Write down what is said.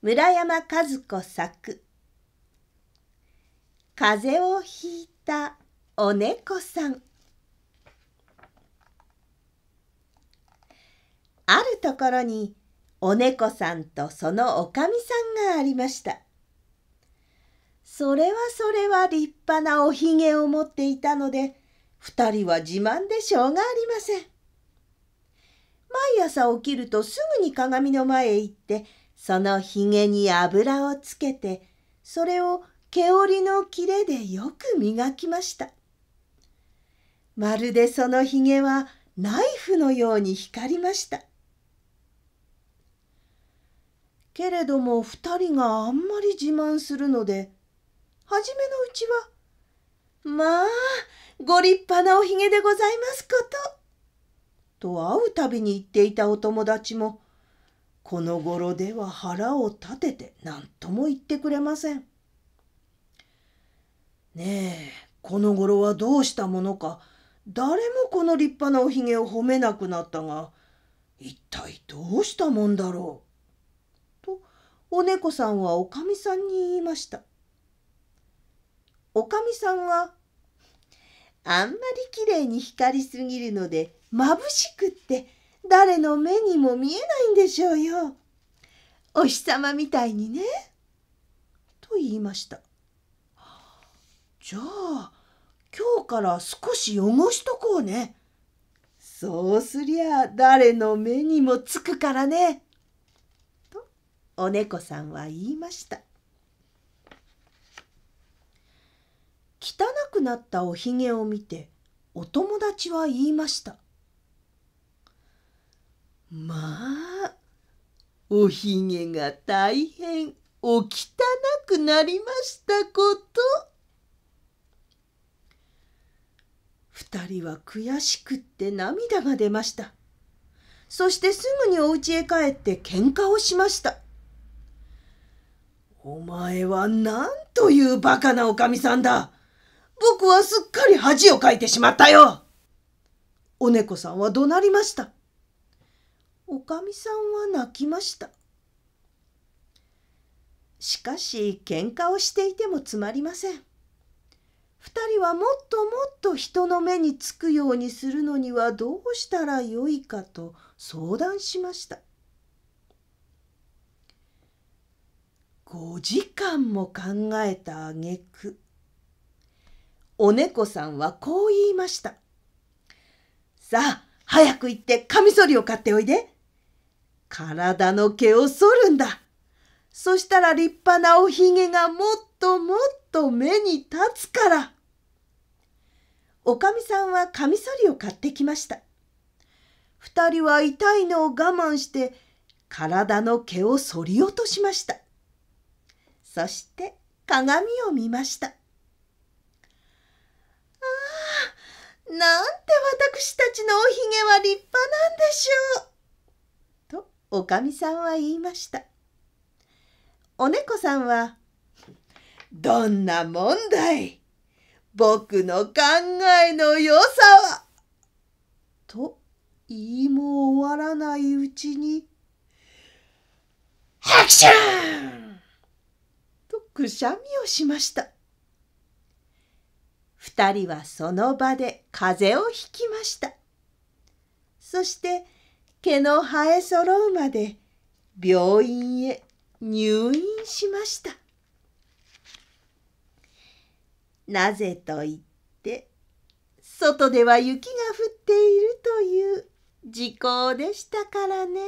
村山和子作風邪をひいたお猫さんあるところにお猫さんとそのおかみさんがありましたそれはそれは立派なおひげを持っていたので二人は自慢でしょうがありません毎朝起きるとすぐに鏡の前へ行ってそのひげに油をつけて、それを毛織の切れでよく磨きました。まるでそのひげはナイフのように光りました。けれども二人があんまり自慢するので、初めのうちは、まあ、ご立派なおひげでございますこと。と会うたびに言っていたお友達も、この頃では腹を立てて何とも言ってくれません。ねえこの頃はどうしたものか誰もこの立派なおひげを褒めなくなったが一体どうしたもんだろう。とお猫さんはおかみさんに言いました。おかみさんは「あんまりきれいに光りすぎるのでまぶしくって」誰の目にも見えないんでしょうよ。お日様みたいにね。と言いました。じゃあ、今日から少し汚しとこうね。そうすりゃ誰の目にもつくからね。と、お猫さんは言いました。汚くなったおひげを見て、お友達は言いました。まあおひげが大変お汚くなりましたこと二人は悔しくって涙が出ましたそしてすぐにお家へ帰って喧嘩をしましたお前はなんというバカなおかみさんだ僕はすっかり恥をかいてしまったよお猫さんは怒鳴りましたおかみさんは泣きましたしかし喧嘩をしていてもつまりません2人はもっともっと人の目につくようにするのにはどうしたらよいかと相談しました5時間も考えた挙句お猫さんはこう言いました。さあ、早く行ってカミソリを買っておいで。体の毛を剃るんだ。そしたら立派なおひげがもっともっと目に立つから。おかみさんはカミソリを買ってきました。二人は痛いのを我慢して体の毛を剃り落としました。そして鏡を見ました。ああ、なんて私たちのおひげは立派なんでしょう。おかみさんは言いましたお猫さんは「どんな問題僕の考えの良さは!」と言いも終わらないうちに「ハクション!」とくしゃみをしました二人はその場で風邪をひきましたそして「毛の生えそろうまで病院へ入院しました。なぜと言って、外では雪が降っているという時効でしたからね。